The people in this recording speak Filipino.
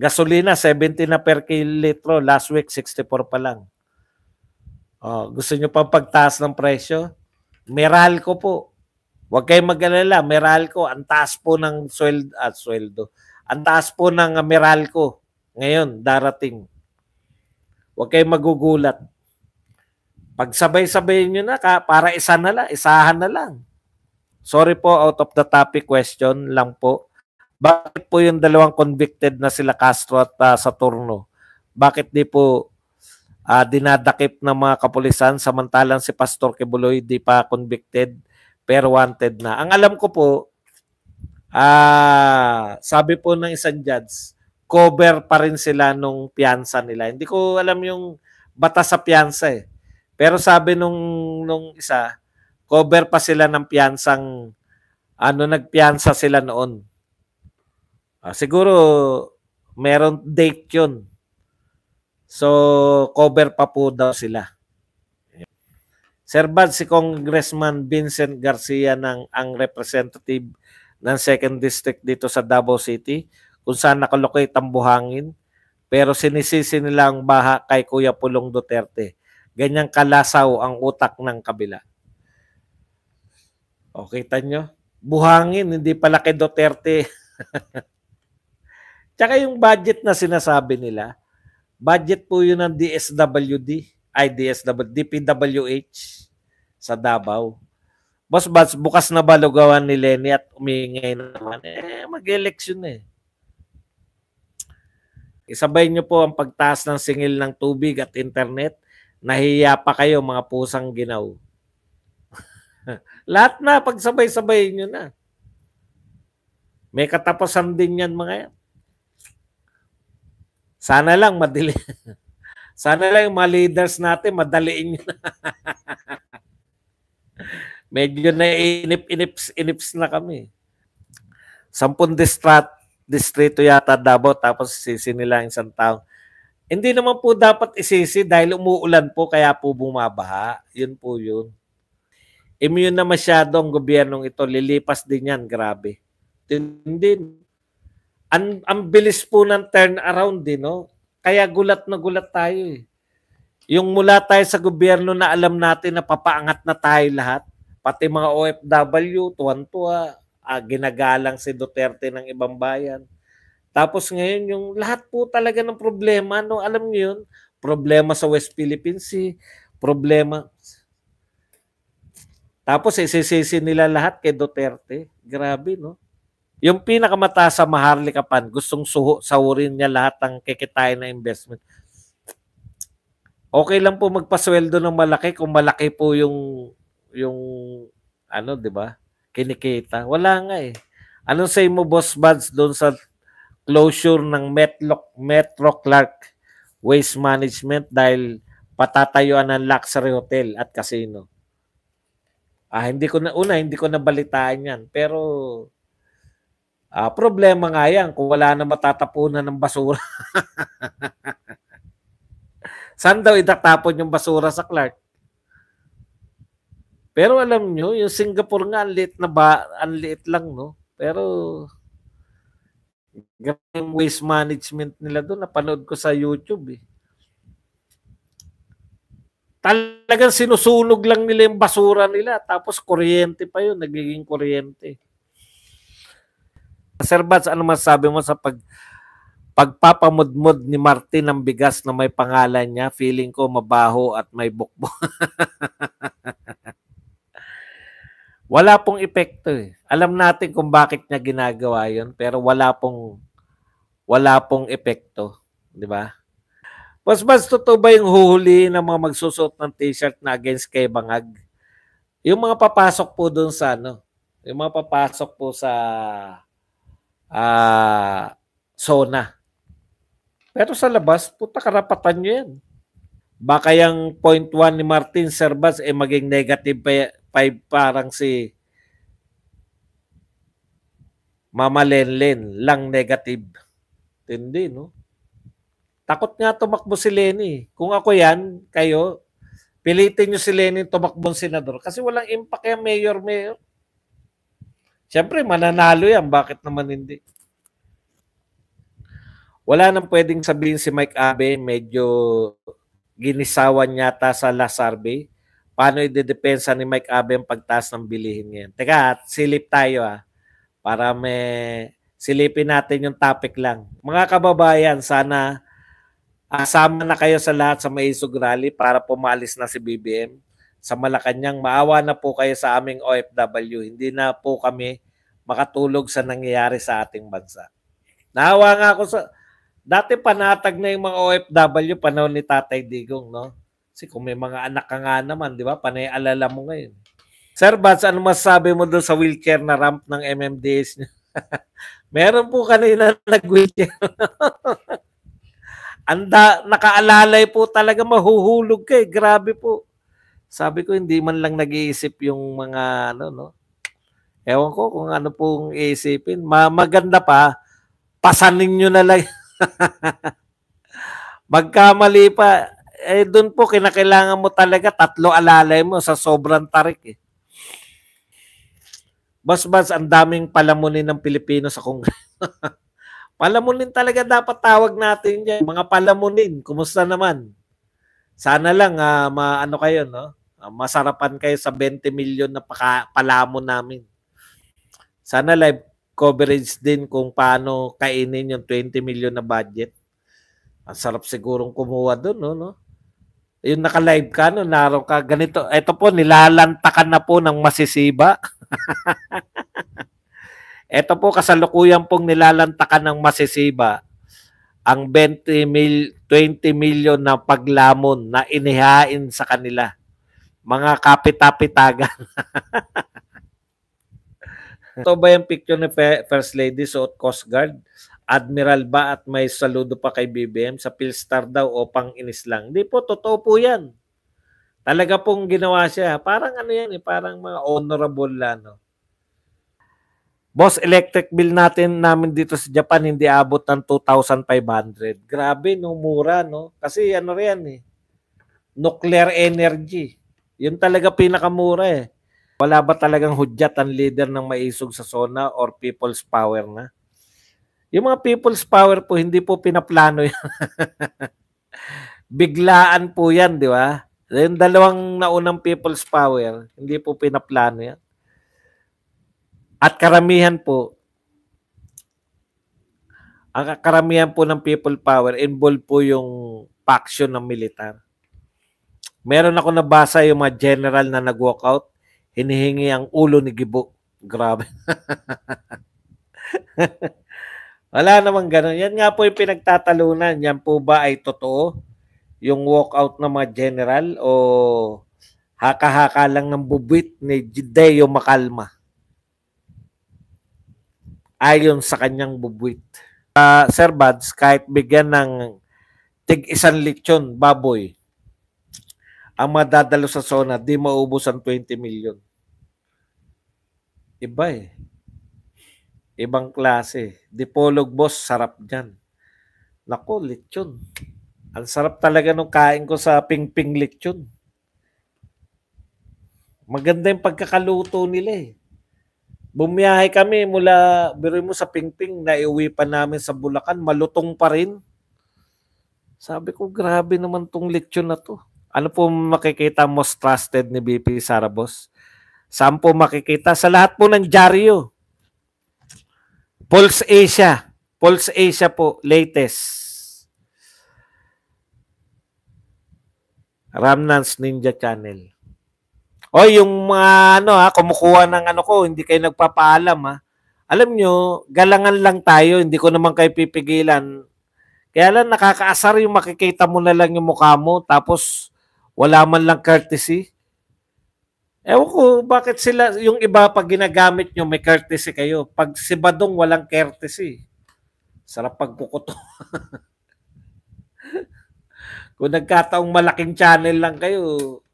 Gasolina, 70 na per kilolitro. Last week, 64 pa lang. Oh, gusto nyo pang pagtaas ng presyo? Meralco po. Huwag kayong mag-alala. Meralco, ang taas po ng sweldo. Ah, sweldo. Ang taas po ng Meralco. Ngayon, darating. Huwag kayong magugulat. Pagsabay-sabay nyo na, ka, para isa na lang, isahan na lang. Sorry po, out of the topic question lang po. Bakit po yung dalawang convicted na sila Castro at uh, Saturno? Bakit di po uh, dinadakip ng mga kapulisan samantalang si Pastor Kibuloy di pa convicted pero wanted na? Ang alam ko po, uh, sabi po ng isang judge, cover pa rin sila nung piyansa nila. Hindi ko alam yung batas sa piyansa eh. Pero sabi nung, nung isa, cover pa sila ng piyansang ano nagpiyansa sila noon. Uh, siguro, meron date yun. So, cover pa po daw sila. Sir Bad, si Congressman Vincent Garcia ng ang representative ng 2nd District dito sa Davao City kung saan nakalocate ang buhangin pero sinisisi nila ang baha kay Kuya Pulong Duterte. Ganyang kalasaw ang utak ng kabila. O, kita nyo? Buhangin, hindi pala kay Duterte. Tsaka yung budget na sinasabi nila, budget po yun ng DSWD, ay DSWD, DPWH sa Davao. Boss Bats, bukas na ba lugawan ni Lenny at umingay naman? Eh, mag-election eh. Isabay niyo po ang pagtaas ng singil ng tubig at internet. Nahiya pa kayo mga pusang ginaw. Lahat na, pagsabay-sabay niyo na. May katapusan din yan mga yan. Sana lang madali. Sana lang yung mga leaders natin madaliin yun. Medyo na inip inips inips na kami. Sampung distrat distrito yata Davao tapos sisi nila ang isang taon. Hindi naman po dapat isisi dahil umuulan po kaya po bumabaha. Yun po yun. Immune na masyado ang gobyernong ito. Lilipas din yan. Grabe. Hindi ang, ang bilis po ng turnaround din, no? Kaya gulat na gulat tayo eh. Yung mula tayo sa gobyerno na alam natin na papaangat na tayo lahat, pati mga OFW, tuwan-tuwa, ah, ginagalang si Duterte ng ibang bayan. Tapos ngayon, yung lahat po talaga ng problema, no? alam niyo yun, problema sa West Philippine Sea, problema. Tapos isisisi nila lahat kay Duterte. Grabe, no? Yung pinakamataas sa Maharlika Pan, gustong suho, sahurin niya lahat ng kikitain na investment. Okay lang po magpasweldo ng malaki kung malaki po yung yung ano, 'di ba? Kinikita. Wala nga eh. Anong say mo boss buds doon sa closure ng Metro, Metro Clark Waste Management dahil patatayuan ng luxury hotel at casino? Ah, hindi ko na una, hindi ko na nabalitaan 'yan, pero Uh, problema nga yan kung wala na matatapunan ng basura. Saan daw itatapon yung basura sa Clark? Pero alam nyo, yung Singapore nga, ang liit na ba, ang liit lang, no? Pero, yung waste management nila doon, napanood ko sa YouTube, eh. Talagang sinusunog lang nila yung basura nila, tapos kuryente pa yun, nagiging kuryente. Sir Bats, ano masabi mo sa pag pagpapamudmod ni Martin ng bigas na may pangalan niya, feeling ko mabaho at may bukbo. wala pong epekto eh. Alam natin kung bakit niya ginagawa 'yon, pero wala pong wala pong epekto, 'di ba? Mas mas totoo ba yung huhuli ng mga magsusot ng t-shirt na against kay Bangag? Yung mga papasok po doon sa ano, yung mga papasok po sa uh, Sona. Pero sa labas, puta karapatan nyo yan. Baka yung point 1 ni Martin Servas ay eh, maging negative 5 parang si Mama Lenlen lang negative. Tindi, no? Takot nga tumakbo si Lenny. Kung ako yan, kayo, pilitin nyo si Lenny tumakbo senador kasi walang impact yung mayor-mayor. Siyempre, mananalo yan. Bakit naman hindi? Wala nang pwedeng sabihin si Mike Abe, medyo ginisawan yata sa last survey. Paano idedepensa ni Mike Abe ang pagtaas ng bilihin ngayon? Teka, silip tayo ah. Para may silipin natin yung topic lang. Mga kababayan, sana asama ah, na kayo sa lahat sa Maisog Rally para pumalis na si BBM sa Malacanang. Maawa na po kayo sa aming OFW. Hindi na po kami makatulog sa nangyayari sa ating bansa. Nahawa nga ako sa... Dati panatag na yung mga OFW panahon ni Tatay Digong, no? Kasi kung may mga anak ka nga naman, di ba? Panay-alala mo ngayon. Sir Bats, ano masabi mo doon sa wheelchair na ramp ng MMDS niya? Meron po kanina nag-wheelchair. Anda, nakaalalay po talaga, mahuhulog kay eh. Grabe po. Sabi ko hindi man lang nag-iisip yung mga ano no. Ewan ko kung ano pong isipin. Ma maganda pa pasanin niyo na lang. Magkamali pa eh doon po kinakailangan mo talaga tatlo alalay mo sa sobrang tarik eh. bas ang daming palamunin ng Pilipino sa Kongreso. palamunin talaga dapat tawag natin dyan. Mga palamunin, kumusta naman? Sana lang uh, ah, maano kayo, no? Ah, masarapan kayo sa 20 million na paka, palamon namin. Sana live coverage din kung paano kainin yung 20 million na budget. Ang sarap sigurong kumuha doon, no? no? Yung naka-live ka, no? Naroon ka, ganito. Ito po, nilalantakan na po ng masisiba. Ito po, kasalukuyan pong nilalantakan ng masisiba ang 20, mil, 20 million na paglamon na inihain sa kanila mga kapitapitagan. Ito ba yung picture ni First Lady suot Coast Guard? Admiral ba at may saludo pa kay BBM sa Philstar daw o pang inis lang? Hindi po, totoo po yan. Talaga pong ginawa siya. Parang ano yan eh, parang mga honorable ano. Boss, electric bill natin namin dito sa Japan hindi abot ng 2,500. Grabe, no, mura, no? Kasi ano rin eh, nuclear energy. Yun talaga pinakamura eh. Wala ba talagang hudyat ang leader ng maisog sa zona or people's power na? Yung mga people's power po, hindi po pinaplano yan. Biglaan po yan, di ba? Yung dalawang naunang people's power, hindi po pinaplano yan. At karamihan po, ang karamihan po ng people power, involved po yung faction ng militar. Meron ako nabasa yung mga general na nag-walkout, hinihingi ang ulo ni Gibo. Grabe. Wala namang ganun. Yan nga po yung pinagtatalunan. Yan po ba ay totoo? Yung walkout ng mga general o haka-haka lang ng bubwit ni Jideo Makalma? Ayon sa kanyang bubwit. Uh, Sir Bads, kahit bigyan ng tig isang lechon baboy, ang madadalo sa zona, di maubos ang 20 million. Iba eh. Ibang klase. Dipolog boss, sarap dyan. Nako, lechon. Ang sarap talaga nung kain ko sa pingping lechon. Maganda yung pagkakaluto nila eh. Bumiyahe kami mula, biro mo sa Pingping, naiuwi pa namin sa Bulacan, malutong pa rin. Sabi ko, grabe naman tong lechon na to. Ano po makikita most trusted ni BP Sarabos? Saan po makikita? Sa lahat po ng dyaryo. Pulse Asia. Pulse Asia po, latest. Ramnan's Ninja Channel. O yung mga ano ha, kumukuha ng ano ko, hindi kayo nagpapaalam ha. Alam nyo, galangan lang tayo, hindi ko naman kayo pipigilan. Kaya lang nakakaasar yung makikita mo na lang yung mukha mo, tapos wala man lang courtesy. Ewan ko, bakit sila, yung iba pag ginagamit nyo, may courtesy kayo. Pag si Badong, walang courtesy. Sarap pagpukuto. Kung nagkataong malaking channel lang kayo,